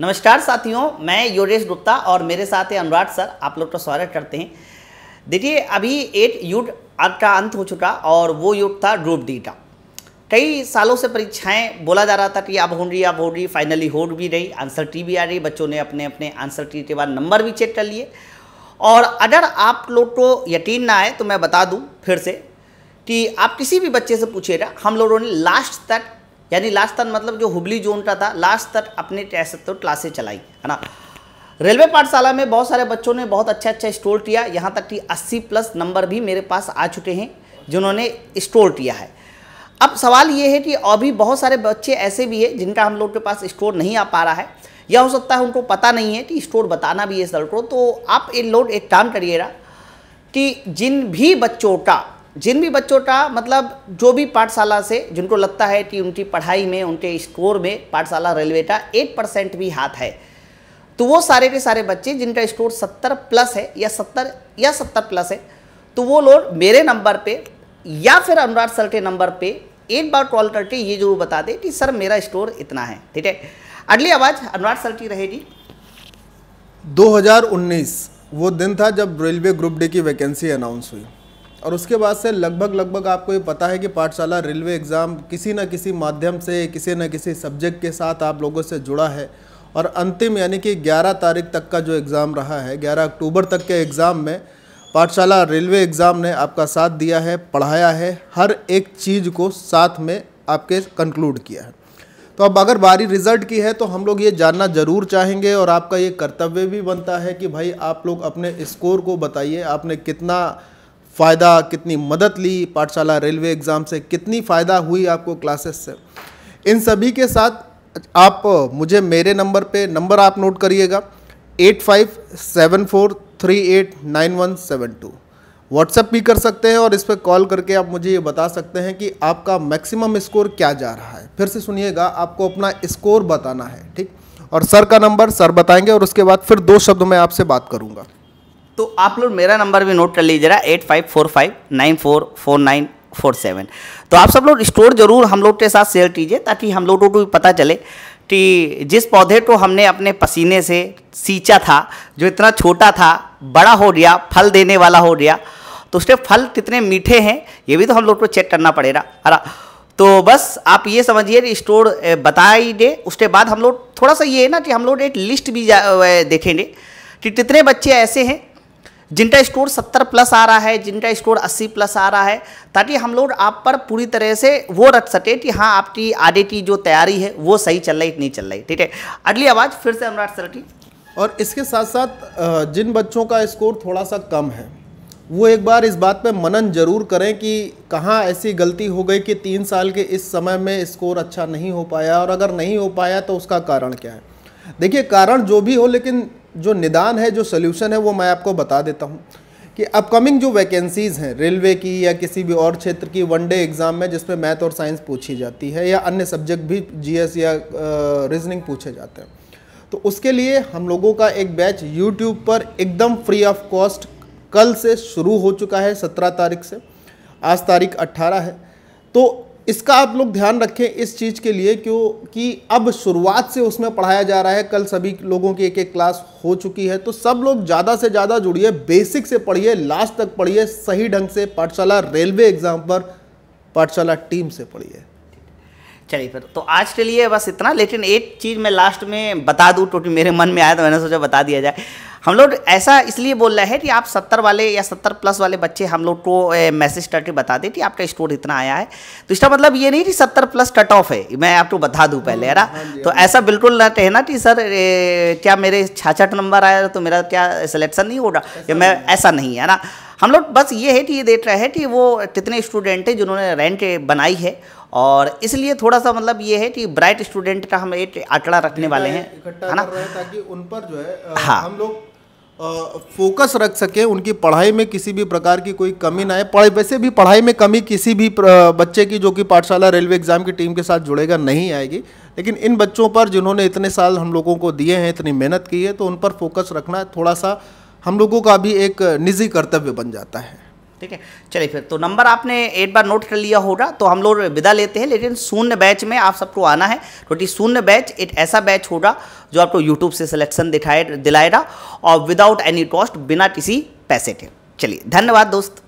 नमस्कार साथियों मैं योगेश गुप्ता और मेरे साथ है अनुराग सर आप लोग का स्वागत करते हैं देखिए अभी एक युद्ध का अंत हो चुका और वो युद्ध था ग्रुप डी का कई सालों से परीक्षाएं बोला जा रहा था कि अब रही अब हो रही फाइनली हो भी रही आंसर टी भी आ रही बच्चों ने अपने अपने आंसर टी के बाद नंबर भी चेक कर लिए और अगर आप लोग को यकीन ना आए तो मैं बता दूँ फिर से कि आप किसी भी बच्चे से पूछेगा हम लोगों ने लास्ट तक यानी लास्ट तक मतलब जो हुबली जोन का था लास्ट तक अपने तो क्लासे चलाई है ना रेलवे पाठशाला में बहुत सारे बच्चों ने बहुत अच्छा अच्छा स्टोर किया यहाँ तक कि 80 प्लस नंबर भी मेरे पास आ चुके हैं जिन्होंने स्टोर किया है अब सवाल ये है कि अभी बहुत सारे बच्चे ऐसे भी हैं जिनका हम लोग के पास स्टोर नहीं आ पा रहा है या हो सकता है उनको पता नहीं है कि स्टोर बताना भी है सर को तो आप एक लोड एक काम करिएगा कि जिन भी बच्चों का जिन भी बच्चों का मतलब जो भी पाठशाला से जिनको लगता है कि उनकी पढ़ाई में उनके स्कोर में पाठशाला रेलवे का एट परसेंट भी हाथ है तो वो सारे के सारे बच्चे जिनका स्कोर सत्तर प्लस है या सत्तर या सत्तर प्लस है तो वो लोग मेरे नंबर पे या फिर अनुराग सर के नंबर पे एक बार कॉल करके ये जरूर बता दें कि सर मेरा स्कोर इतना है ठीक है अगली आवाज़ अनुराग सर की रहेगी 2019 वो दिन था जब रेलवे ग्रुप डे की वैकेंसी अनाउंस हुई और उसके बाद से लगभग लगभग आपको ये पता है कि पाठशाला रेलवे एग्ज़ाम किसी न किसी माध्यम से किसी न किसी सब्जेक्ट के साथ आप लोगों से जुड़ा है और अंतिम यानी कि 11 तारीख तक का जो एग्ज़ाम रहा है 11 अक्टूबर तक के एग्ज़ाम में पाठशाला रेलवे एग्ज़ाम ने आपका साथ दिया है पढ़ाया है हर एक चीज़ को साथ में आपके कंक्लूड किया है तो अब अगर बारी रिजल्ट की है तो हम लोग ये जानना ज़रूर चाहेंगे और आपका ये कर्तव्य भी बनता है कि भाई आप लोग अपने स्कोर को बताइए आपने कितना फ़ायदा कितनी मदद ली पाठशाला रेलवे एग्ज़ाम से कितनी फ़ायदा हुई आपको क्लासेस से इन सभी के साथ आप मुझे मेरे नंबर पे नंबर आप नोट करिएगा eight five seven four three eight nine one seven two WhatsApp भी कर सकते हैं और इस पर कॉल करके आप मुझे ये बता सकते हैं कि आपका मैक्सिमम स्कोर क्या जा रहा है फिर से सुनिएगा आपको अपना स्कोर बताना है ठीक और सर का नंबर सर बताएंगे और उसके बाद फिर दो शब्द मैं आपसे बात करूँगा तो आप लोग मेरा नंबर भी नोट कर लीजिएगा eight five four five nine four four nine four seven तो आप सब लोग स्टोर ज़रूर हम लोग के साथ शेयर कीजिए ताकि हम लोगों को भी पता चले कि जिस पौधे को हमने अपने पसीने से सींचा था जो इतना छोटा था बड़ा हो गया फल देने वाला हो गया तो उसके फल कितने मीठे हैं ये भी तो हम लोग को चेक करना पड़ेगा अरा तो बस आप ये समझिए कि स्टोर ही दे उसके बाद हम लोग थोड़ा सा ये है ना कि हम लोग एक लिस्ट भी देखेंगे कि कितने बच्चे ऐसे हैं जिनका स्कोर 70 प्लस आ रहा है जिनका स्कोर 80 प्लस आ रहा है ताकि हम लोग आप पर पूरी तरह से वो रख सके कि हाँ आपकी आगे की जो तैयारी है वो सही चल रही नहीं चल रही ठीक है अगली आवाज़ फिर से अनुराग सर की और इसके साथ साथ जिन बच्चों का स्कोर थोड़ा सा कम है वो एक बार इस बात पे मनन जरूर करें कि कहाँ ऐसी गलती हो गई कि तीन साल के इस समय में स्कोर अच्छा नहीं हो पाया और अगर नहीं हो पाया तो उसका कारण क्या है देखिए कारण जो भी हो लेकिन जो निदान है जो सोल्यूशन है वो मैं आपको बता देता हूँ कि अपकमिंग जो वैकेंसीज़ हैं रेलवे की या किसी भी और क्षेत्र की वन डे एग्ज़ाम में जिसमें मैथ और साइंस पूछी जाती है या अन्य सब्जेक्ट भी जीएस या रीजनिंग पूछे जाते हैं तो उसके लिए हम लोगों का एक बैच यूट्यूब पर एकदम फ्री ऑफ कॉस्ट कल से शुरू हो चुका है सत्रह तारीख से आज तारीख अट्ठारह है तो इसका आप लोग ध्यान रखें इस चीज़ के लिए क्योंकि अब शुरुआत से उसमें पढ़ाया जा रहा है कल सभी लोगों की एक एक क्लास हो चुकी है तो सब लोग ज़्यादा से ज़्यादा जुड़िए बेसिक से पढ़िए लास्ट तक पढ़िए सही ढंग से पाठशाला रेलवे एग्ज़ाम पर पाठशाला टीम से पढ़िए चलिए फिर तो आज के लिए बस इतना लेकिन एक चीज़ मैं लास्ट में बता दूँ टोटल मेरे मन में आया तो मैंने सोचा बता दिया जाए हम लोग ऐसा इसलिए बोल रहे हैं कि आप सत्तर वाले या सत्तर प्लस वाले बच्चे हम लोग को मैसेज करके बता दें कि आपका स्कोर इतना आया है तो इसका मतलब ये नहीं कि सत्तर प्लस कट ऑफ है मैं आपको बता दूँ पहले है ना हाँ, हाँ तो हाँ ऐसा बिल्कुल ना कहना कि सर ए, क्या मेरे छाछठ नंबर आया तो मेरा क्या सिलेक्शन नहीं होगा या मैं ऐसा नहीं है ना हम लोग बस ये है कि ये देख रहे हैं कि वो कितने स्टूडेंट हैं जिन्होंने रैंक बनाई है और इसलिए थोड़ा सा मतलब ये है कि ब्राइट स्टूडेंट का हम एक आंकड़ा रखने वाले हैं है ना ताकि उन पर जो है हाँ हम लोग फोकस रख सकें उनकी पढ़ाई में किसी भी प्रकार की कोई कमी ना आए वैसे भी पढ़ाई में कमी किसी भी बच्चे की जो कि पाठशाला रेलवे एग्ज़ाम की टीम के साथ जुड़ेगा नहीं आएगी लेकिन इन बच्चों पर जिन्होंने इतने साल हम लोगों को दिए हैं इतनी मेहनत की है तो उन पर फोकस रखना थोड़ा सा हम लोगों का भी एक निजी कर्तव्य बन जाता है ठीक है चलिए फिर तो नंबर आपने एक बार नोट कर लिया होगा तो हम लोग विदा लेते हैं लेकिन शून्य बैच में आप सबको आना है क्योंकि शून्य बैच एक ऐसा बैच होगा जो आपको यूट्यूब से सिलेक्शन दिखाए दिलाएगा और विदाउट एनी कॉस्ट बिना किसी पैसे के चलिए धन्यवाद दोस्त